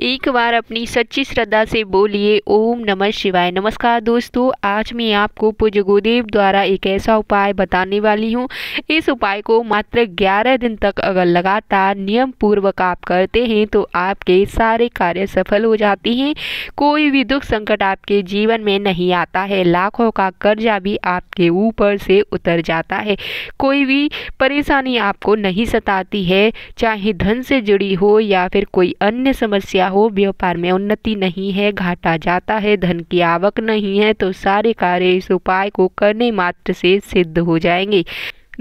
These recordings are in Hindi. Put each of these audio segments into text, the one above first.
एक बार अपनी सच्ची श्रद्धा से बोलिए ओम नमः शिवाय नमस्कार दोस्तों आज मैं आपको पूज्य गुरुदेव द्वारा एक ऐसा उपाय बताने वाली हूँ इस उपाय को मात्र 11 दिन तक अगर लगातार नियम पूर्वक आप करते हैं तो आपके सारे कार्य सफल हो जाते हैं कोई भी दुख संकट आपके जीवन में नहीं आता है लाखों का कर्जा भी आपके ऊपर से उतर जाता है कोई भी परेशानी आपको नहीं सताती है चाहे धन से जुड़ी हो या फिर कोई अन्य समस्या गया हो व्यापार में उन्नति नहीं है घाटा जाता है धन की आवक नहीं है तो सारे कार्य इस उपाय को करने मात्र से सिद्ध हो जाएंगे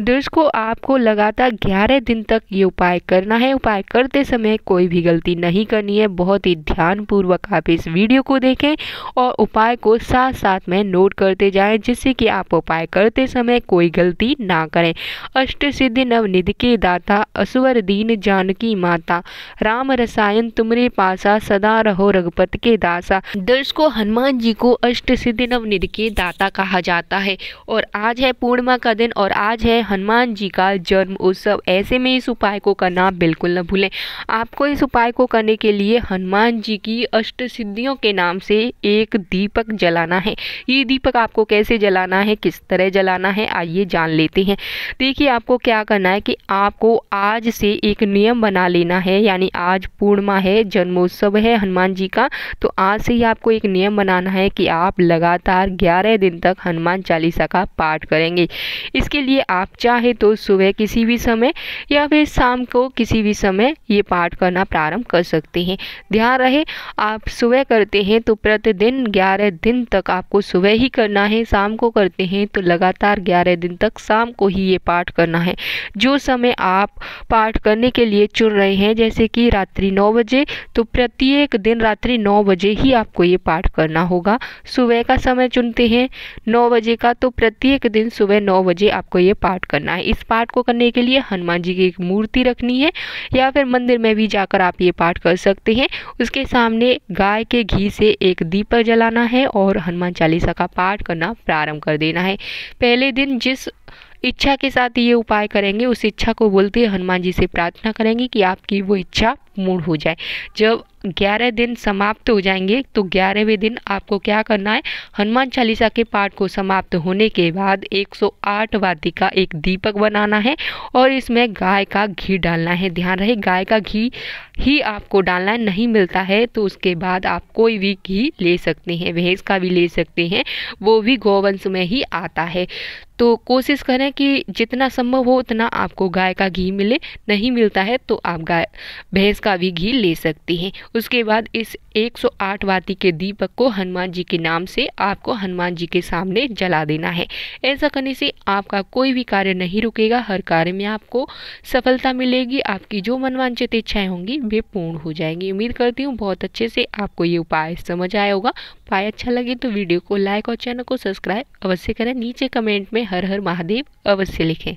डिश को आपको लगातार ग्यारह दिन तक ये उपाय करना है उपाय करते समय कोई भी गलती नहीं करनी है बहुत ही ध्यानपूर्वक आप इस वीडियो को देखें और उपाय को साथ साथ में नोट करते जाएं जिससे कि आप उपाय करते समय कोई गलती ना करें अष्ट सिद्धि नवनिधि के दाता असवर दीन जानकी माता राम रसायन तुमरे पासा सदा रहो रघुपत के दासा दर्श को हनुमान जी को अष्ट सिद्धि नवनिधि के दाता कहा जाता है और आज है पूर्णिमा का दिन और आज है हनुमान जी का जन्म उत्सव ऐसे में इस उपाय को करना बिल्कुल न भूलें आपको इस उपाय को करने के लिए हनुमान जी की अष्ट सिद्धियों के नाम से एक दीपक जलाना है ये दीपक आपको कैसे जलाना है किस तरह जलाना है आइए जान लेते हैं देखिए आपको क्या करना है कि आपको आज से एक नियम बना लेना है यानी आज पूर्णिमा है जन्मोत्सव है हनुमान जी का तो आज से ही आपको एक नियम बनाना है कि आप लगातार ग्यारह दिन तक हनुमान चालीसा का पाठ करेंगे इसके लिए आप आप चाहे तो सुबह किसी भी समय या फिर शाम को किसी भी समय ये पाठ करना प्रारंभ कर सकते हैं ध्यान रहे आप सुबह करते हैं तो प्रतिदिन ग्यारह दिन तक आपको सुबह ही करना है शाम को करते हैं तो लगातार ग्यारह दिन तक शाम को ही ये पाठ करना है जो समय आप पाठ करने के लिए चुन रहे हैं जैसे कि रात्रि नौ बजे तो प्रत्येक दिन रात्रि नौ बजे ही आपको ये पाठ करना होगा सुबह का समय चुनते हैं नौ बजे का तो प्रत्येक दिन सुबह नौ बजे आपको ये पाठ पाठ करना है इस पाठ को करने के लिए हनुमान जी की एक मूर्ति रखनी है या फिर मंदिर में भी जाकर आप ये पाठ कर सकते हैं उसके सामने गाय के घी से एक दीपक जलाना है और हनुमान चालीसा का पाठ करना प्रारंभ कर देना है पहले दिन जिस इच्छा के साथ ये उपाय करेंगे उस इच्छा को बोलते हनुमान जी से प्रार्थना करेंगे कि आपकी वो इच्छा मूड हो जाए जब ग्यारह दिन समाप्त हो जाएंगे तो ग्यारहवें दिन आपको क्या करना है हनुमान चालीसा के पाठ को समाप्त होने के बाद 108 वाद्य का एक दीपक बनाना है और इसमें गाय का घी डालना है ध्यान रहे गाय का घी ही आपको डालना है नहीं मिलता है तो उसके बाद आप कोई भी घी ले सकते हैं भैंस का भी ले सकते हैं वो भी गोवंश में ही आता है तो कोशिश करें कि जितना संभव हो उतना आपको गाय का घी मिले नहीं मिलता है तो आप गाय भैंस का का भी घी ले सकती हैं उसके बाद इस 108 वाती के दीपक को हनुमान जी के नाम से आपको हनुमान जी के सामने जला देना है ऐसा करने से आपका कोई भी कार्य नहीं रुकेगा हर कार्य में आपको सफलता मिलेगी आपकी जो मनवांचित इच्छाएं होंगी वे पूर्ण हो जाएंगी उम्मीद करती हूँ बहुत अच्छे से आपको ये उपाय समझ आया होगा उपाय अच्छा लगे तो वीडियो को लाइक और चैनल को सब्सक्राइब अवश्य करें नीचे कमेंट में हर हर महादेव अवश्य लिखें